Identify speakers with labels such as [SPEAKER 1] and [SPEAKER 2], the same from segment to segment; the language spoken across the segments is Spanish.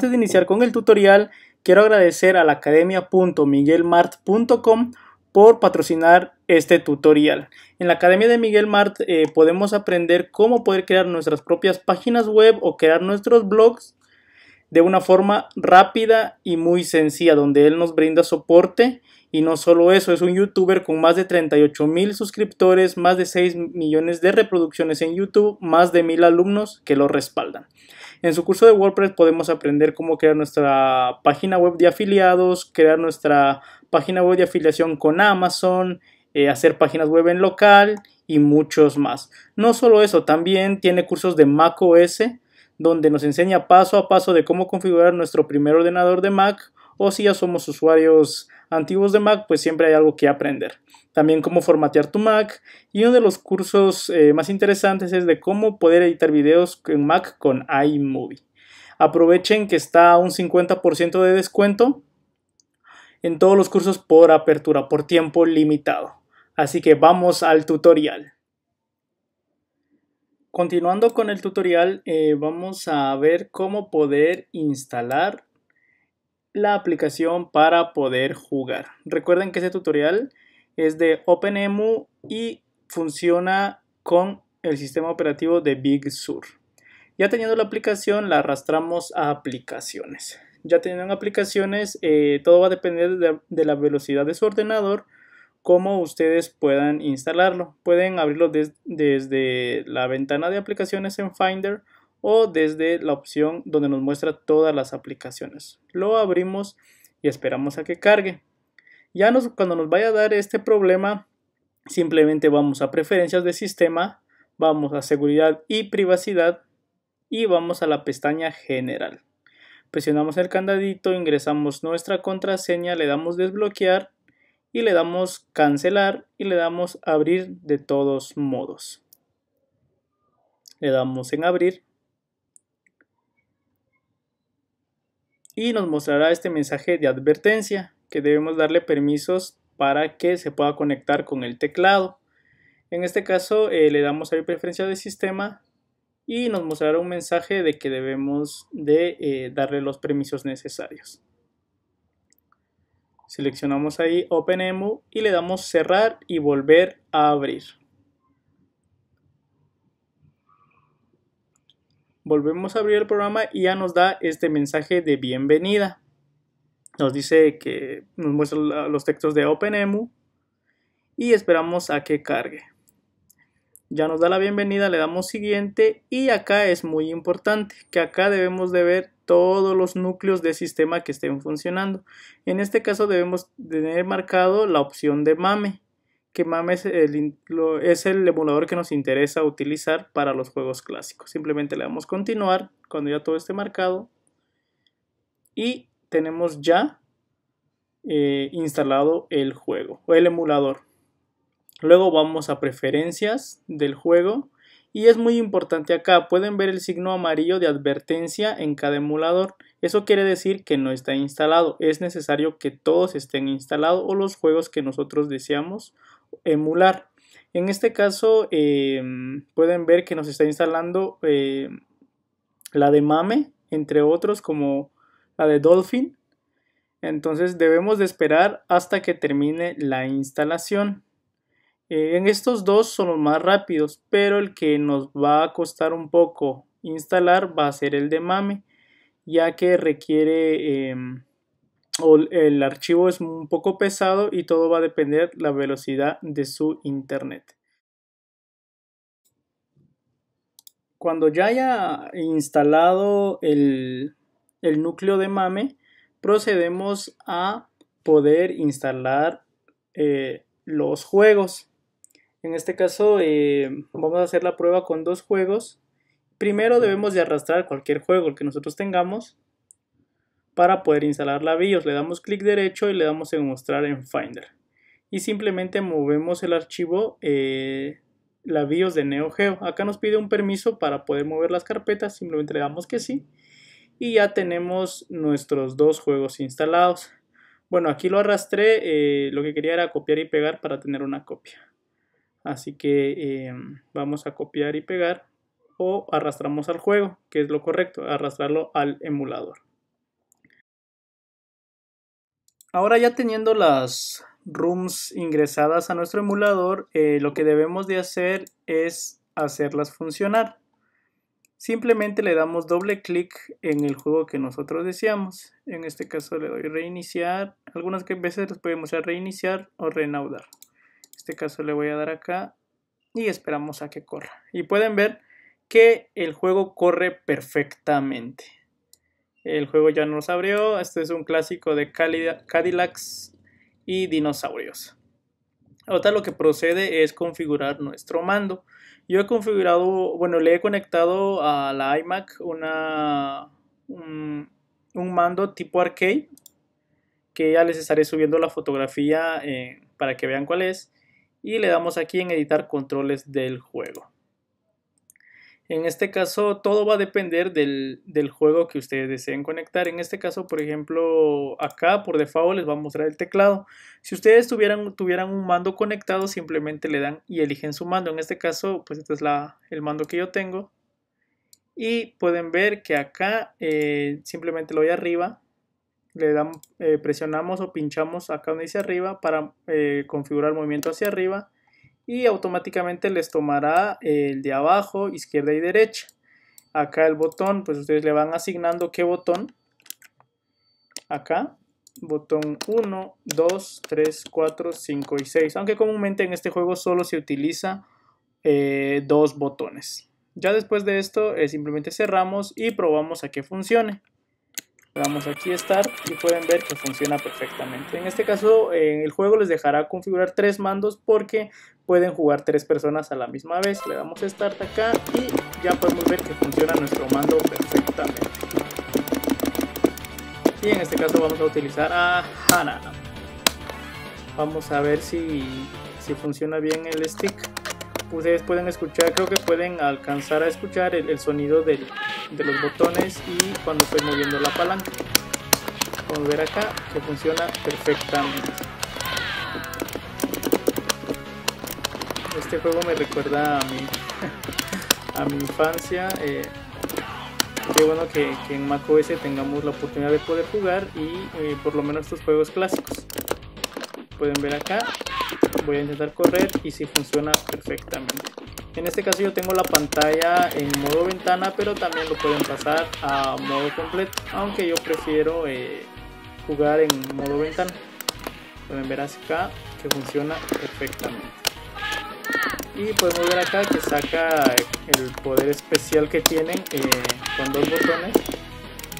[SPEAKER 1] Antes de iniciar con el tutorial, quiero agradecer a la academia.miguelmart.com por patrocinar este tutorial. En la Academia de Miguel Mart eh, podemos aprender cómo poder crear nuestras propias páginas web o crear nuestros blogs de una forma rápida y muy sencilla, donde él nos brinda soporte y no solo eso, es un youtuber con más de 38 mil suscriptores, más de 6 millones de reproducciones en YouTube, más de mil alumnos que lo respaldan. En su curso de WordPress podemos aprender cómo crear nuestra página web de afiliados, crear nuestra página web de afiliación con Amazon, eh, hacer páginas web en local y muchos más. No solo eso, también tiene cursos de macOS donde nos enseña paso a paso de cómo configurar nuestro primer ordenador de Mac o si ya somos usuarios antiguos de Mac, pues siempre hay algo que aprender. También cómo formatear tu Mac y uno de los cursos eh, más interesantes es de cómo poder editar videos en Mac con iMovie. Aprovechen que está un 50% de descuento en todos los cursos por apertura, por tiempo limitado. Así que vamos al tutorial. Continuando con el tutorial, eh, vamos a ver cómo poder instalar la aplicación para poder jugar. Recuerden que este tutorial es de OpenEMU y funciona con el sistema operativo de Big Sur. Ya teniendo la aplicación, la arrastramos a aplicaciones. Ya teniendo aplicaciones, eh, todo va a depender de, la velocidad de su ordenador, Como ustedes puedan instalarlo. Pueden abrirlo desde la ventana de aplicaciones en Finder o desde la opción donde nos muestra todas las aplicaciones. Lo abrimos y esperamos a que cargue. Ya cuando nos vaya a dar este problema, simplemente vamos a preferencias de sistema, vamos a seguridad y privacidad y vamos a la pestaña general. Presionamos el candadito, ingresamos nuestra contraseña, le damos desbloquear y le damos cancelar y le damos abrir de todos modos. Le damos en abrir y nos mostrará este mensaje de advertencia que debemos darle permisos para que se pueda conectar con el teclado. En este caso eh, le damos a preferencia de sistema y nos mostrará un mensaje de que debemos de eh, darle los permisos necesarios. Seleccionamos ahí OpenEMU y le damos cerrar y volver a abrir. volvemos a abrir el programa y ya nos da este mensaje de bienvenida. Nos dice que nos muestra los textos de OpenEMU y esperamos a que cargue. Ya nos da la bienvenida, le damos siguiente y acá es muy importante que acá debemos de ver todos los núcleos de sistema que estén funcionando. En este caso debemos tener marcado la opción de MAME que es el, emulador que nos interesa utilizar para los juegos clásicos. Simplemente le damos continuar cuando ya todo esté marcado. Y tenemos ya eh, instalado el juego o el emulador. Luego vamos a preferencias del juego. Y es muy importante acá, pueden ver el signo amarillo de advertencia en cada emulador. Eso quiere decir que no está instalado. Es necesario que todos estén instalados o los juegos que nosotros deseamos emular. En este caso em, pueden ver que nos está instalando em, la de MAME, entre otros como la de Dolphin. Entonces debemos de esperar hasta que termine la instalación. Eh, en estos dos son los más rápidos, pero el que nos va a costar un poco instalar va a ser el de MAME, ya que requiere em, el archivo es un poco pesado y todo va a depender la velocidad de su internet. Cuando ya haya instalado el, el núcleo de MAME, procedemos a poder instalar eh, los juegos. En este caso eh, vamos a hacer la prueba con dos juegos. Primero debemos de arrastrar cualquier juego que nosotros tengamos para poder instalar la BIOS. Le damos clic derecho y le damos en mostrar en Finder. Y simplemente movemos el archivo eh, la BIOS de Neo Geo. Acá nos pide un permiso para poder mover las carpetas, simplemente le damos que sí. Y ya tenemos nuestros dos juegos instalados. Bueno, aquí lo arrastré, eh, lo que quería era copiar y pegar para tener una copia. Así que em, vamos a copiar y pegar o arrastramos al juego, que es lo correcto, arrastrarlo al emulador ahora ya teniendo las rooms ingresadas a nuestro emulador, eh, lo que debemos de hacer es hacerlas funcionar. Simplemente le damos doble clic en el juego que nosotros deseamos. En este caso le doy reiniciar. Algunas veces les podemos reiniciar o renaudar. En este caso le voy a dar acá y esperamos a que corra. Y pueden ver que el juego corre perfectamente. El juego ya nos abrió. Este es un clásico de Cadillacs y dinosaurios. Ahora lo que procede es configurar nuestro mando. Yo he configurado, bueno, le he conectado a la iMac un, mando tipo arcade que ya les estaré subiendo la fotografía eh, para que vean cuál es. Y le damos aquí en editar controles del juego. En este caso, todo va a depender del, juego que ustedes deseen conectar. En este caso, por ejemplo, acá por default les va a mostrar el teclado. Si ustedes tuvieran, tuvieran un mando conectado, simplemente le dan y eligen su mando. En este caso, pues este es la, el mando que yo tengo. Y pueden ver que acá eh, simplemente lo voy arriba. Le dan, eh, presionamos o pinchamos acá donde dice arriba para configurar eh, configurar movimiento hacia arriba y automáticamente les tomará el de abajo, izquierda y derecha. Acá el botón, pues ustedes le van asignando qué botón. Acá, botón 1, 2, 3, 4, 5 y 6. Aunque comúnmente en este juego solo se utiliza eh, dos botones. Ya después de esto eh, simplemente cerramos y probamos a que funcione. Le damos aquí a estar y pueden ver que funciona perfectamente. En este caso, en eh, el juego les dejará configurar tres mandos porque pueden jugar tres personas a la misma vez. Le damos Start acá y ya podemos ver que funciona nuestro mando perfectamente. Y en este caso vamos a utilizar a Hannah. Vamos a ver si, si funciona bien el stick ustedes pueden escuchar, creo que pueden alcanzar a escuchar el, sonido de los botones y cuando estoy moviendo la palanca. Como ver acá, que funciona perfectamente. Este juego me recuerda a mi, a mi infancia. Eh, qué bueno que, en macOS tengamos la oportunidad de poder jugar y eh, por lo menos estos juegos clásicos. Pueden ver acá, voy a intentar correr y si funciona perfectamente. En este caso yo tengo la pantalla en modo ventana, pero también lo pueden pasar a modo completo, aunque yo prefiero eh, jugar en modo ventana. Pueden ver acá que funciona perfectamente. Y podemos ver acá que saca el poder especial que tienen eh, con dos botones,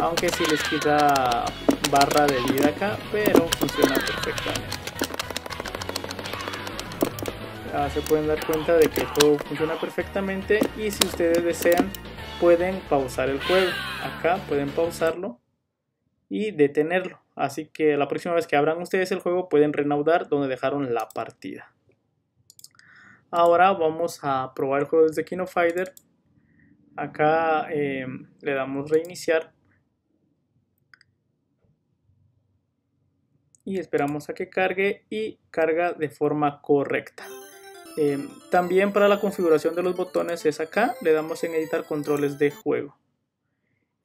[SPEAKER 1] aunque si les quita barra de vida acá, pero funciona perfectamente. Ah, se pueden dar cuenta de que el juego funciona perfectamente y si ustedes desean pueden pausar el juego. Acá pueden pausarlo y detenerlo. Así que la próxima vez que abran ustedes el juego pueden reanudar donde dejaron la partida. Ahora vamos a probar el juego desde Kino Fighter. Acá eh, le damos reiniciar. Y esperamos a que cargue y carga de forma correcta. Em, también para la configuración de los botones es acá, le damos en editar controles de juego.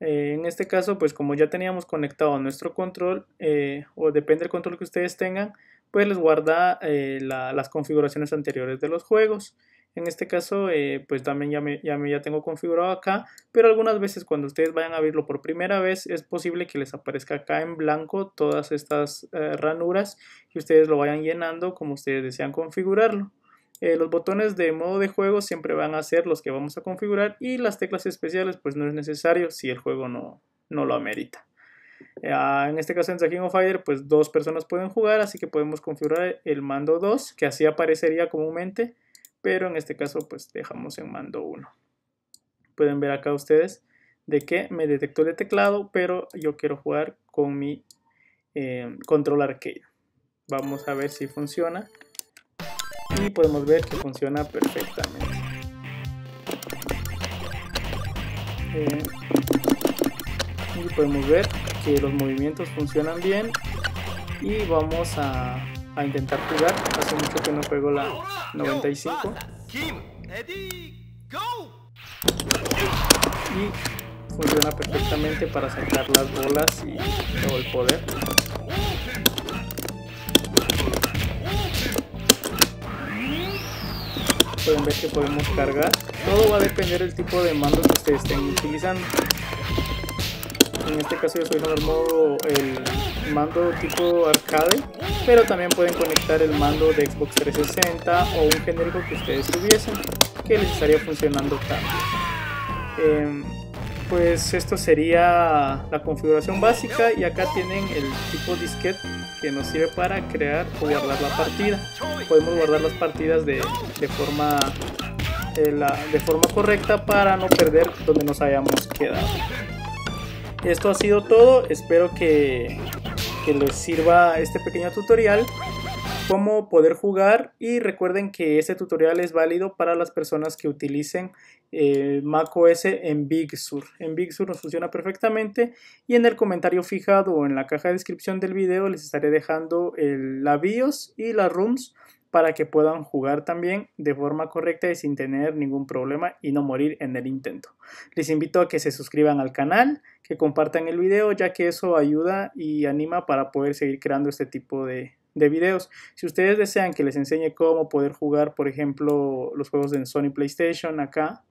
[SPEAKER 1] Eh, en este caso, pues como ya teníamos conectado nuestro control, eh, o depende del control que ustedes tengan, pues les guarda eh, las configuraciones anteriores de los juegos. En este caso, pues también ya, me, ya, me, ya tengo configurado acá, pero algunas veces cuando ustedes vayan a abrirlo por primera vez, es posible que les aparezca acá en blanco todas estas ranuras y ustedes lo vayan llenando como ustedes desean configurarlo. Eh, los botones de modo de juego siempre van a ser los que vamos a configurar y las teclas especiales pues no es necesario si el juego no, lo amerita. Ah, en este caso en The King Fire pues dos personas pueden jugar así que podemos configurar el mando 2 que así aparecería comúnmente pero en este caso pues dejamos en mando 1. Pueden ver acá ustedes de que me detectó el teclado pero yo quiero jugar con mi eh, control arcade. Vamos a ver si funciona y podemos ver que funciona perfectamente. Eh, y podemos ver que los movimientos funcionan bien y vamos a, intentar jugar. Hace mucho que no juego la 95. Y funciona perfectamente para sacar las bolas y todo el poder. pueden ver que podemos cargar. Todo va a depender del tipo de mandos que ustedes estén utilizando. En este caso yo estoy usando el modo el mando tipo arcade, pero también pueden conectar el mando de Xbox 360 o un genérico que ustedes tuviesen que les estaría funcionando también. Em, pues esto sería la configuración básica y acá tienen el tipo disquete que nos sirve para crear o guardar la partida. Podemos guardar las partidas de, forma, forma correcta para no perder donde nos hayamos quedado. Esto ha sido todo, espero que, que les sirva este pequeño tutorial cómo poder jugar y recuerden que este tutorial es válido para las personas que utilicen eh, macOS en Big Sur. En Big Sur nos funciona perfectamente y en el comentario fijado o en la caja de descripción del video les estaré dejando el, la BIOS y las rooms para que puedan jugar también de forma correcta y sin tener ningún problema y no morir en el intento. Les invito a que se suscriban al canal, que compartan el video ya que eso ayuda y anima para poder seguir creando este tipo de, de videos. Si ustedes desean que les enseñe cómo poder jugar, por ejemplo, los juegos de Sony PlayStation acá,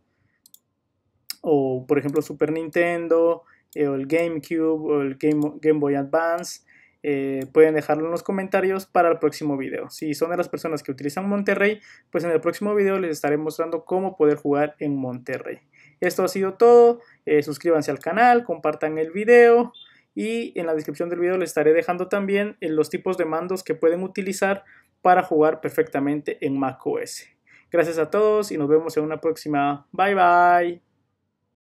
[SPEAKER 1] o por ejemplo Super Nintendo, eh, o el GameCube, o el Game, Game Boy Advance, eh, pueden dejarlo en los comentarios para el próximo video. Si son de las personas que utilizan Monterrey, pues en el próximo video les estaré mostrando cómo poder jugar en Monterrey. Esto ha sido todo. Eh, suscríbanse al canal, compartan el video y en la descripción del video les estaré dejando también eh, los tipos de mandos que pueden utilizar para jugar perfectamente en macOS. Gracias a todos y nos vemos en una próxima. Bye bye.